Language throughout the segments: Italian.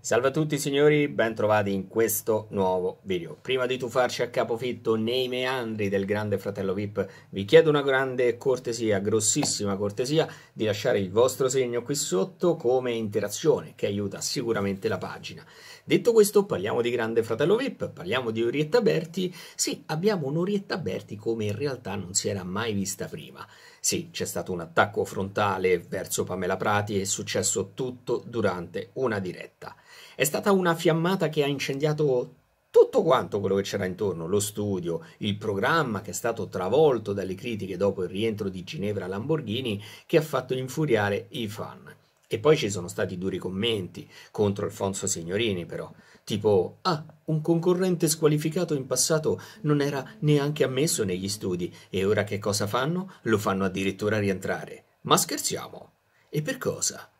Salve a tutti signori, bentrovati in questo nuovo video. Prima di tuffarci a capofitto nei meandri del grande fratello VIP, vi chiedo una grande cortesia, grossissima cortesia, di lasciare il vostro segno qui sotto come interazione, che aiuta sicuramente la pagina. Detto questo, parliamo di grande fratello VIP, parliamo di Orietta Berti. Sì, abbiamo un'Orietta Berti come in realtà non si era mai vista prima. Sì, c'è stato un attacco frontale verso Pamela Prati e è successo tutto durante una diretta. È stata una fiammata che ha incendiato tutto quanto quello che c'era intorno, lo studio, il programma che è stato travolto dalle critiche dopo il rientro di Ginevra Lamborghini che ha fatto infuriare i fan. E poi ci sono stati duri commenti contro Alfonso Signorini, però, tipo: Ah, un concorrente squalificato in passato non era neanche ammesso negli studi, e ora che cosa fanno? Lo fanno addirittura rientrare. Ma scherziamo! E per cosa?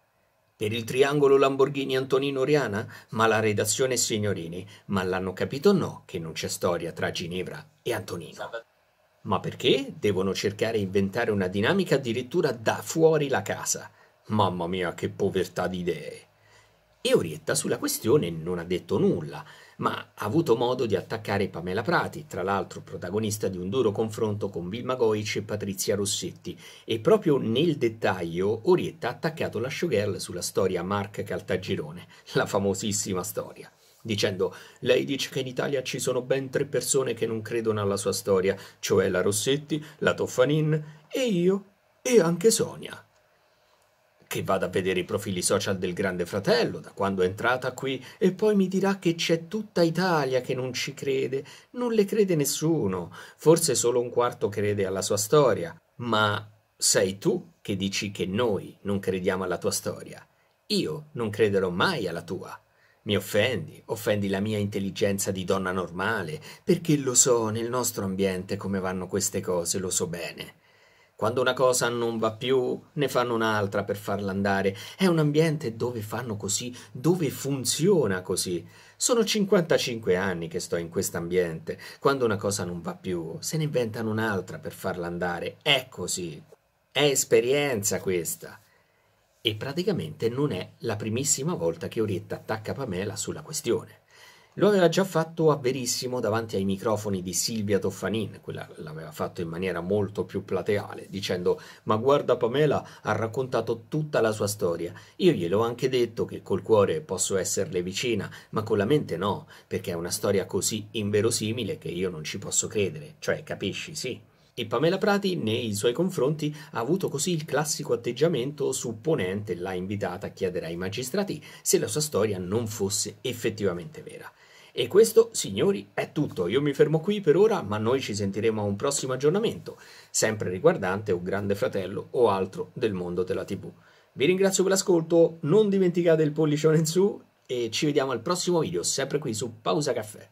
Per il triangolo Lamborghini Antonino Oriana? Ma la redazione è Signorini, ma l'hanno capito o no che non c'è storia tra Ginevra e Antonino? Ma perché devono cercare di inventare una dinamica addirittura da fuori la casa? Mamma mia, che povertà di idee! E Orietta sulla questione non ha detto nulla, ma ha avuto modo di attaccare Pamela Prati, tra l'altro protagonista di un duro confronto con Vilma Goic e Patrizia Rossetti, e proprio nel dettaglio Orietta ha attaccato la showgirl sulla storia Mark Caltagirone, la famosissima storia dicendo lei dice che in Italia ci sono ben tre persone che non credono alla sua storia, cioè la Rossetti, la Toffanin e io e anche Sonia che vada a vedere i profili social del Grande Fratello da quando è entrata qui e poi mi dirà che c'è tutta Italia che non ci crede. Non le crede nessuno, forse solo un quarto crede alla sua storia, ma sei tu che dici che noi non crediamo alla tua storia. Io non crederò mai alla tua. Mi offendi, offendi la mia intelligenza di donna normale, perché lo so nel nostro ambiente come vanno queste cose, lo so bene. Quando una cosa non va più, ne fanno un'altra per farla andare. È un ambiente dove fanno così, dove funziona così. Sono 55 anni che sto in questo ambiente. Quando una cosa non va più, se ne inventano un'altra per farla andare. È così. È esperienza questa. E praticamente non è la primissima volta che Orietta attacca Pamela sulla questione. Lo aveva già fatto a Verissimo davanti ai microfoni di Silvia Toffanin, quella l'aveva fatto in maniera molto più plateale, dicendo ma guarda Pamela ha raccontato tutta la sua storia, io glielo ho anche detto che col cuore posso esserle vicina, ma con la mente no, perché è una storia così inverosimile che io non ci posso credere, cioè capisci sì. E Pamela Prati, nei suoi confronti, ha avuto così il classico atteggiamento supponente l'ha invitata a chiedere ai magistrati se la sua storia non fosse effettivamente vera. E questo, signori, è tutto. Io mi fermo qui per ora, ma noi ci sentiremo a un prossimo aggiornamento, sempre riguardante un grande fratello o altro del mondo della TV. Vi ringrazio per l'ascolto, non dimenticate il pollicione in su e ci vediamo al prossimo video, sempre qui su Pausa Caffè.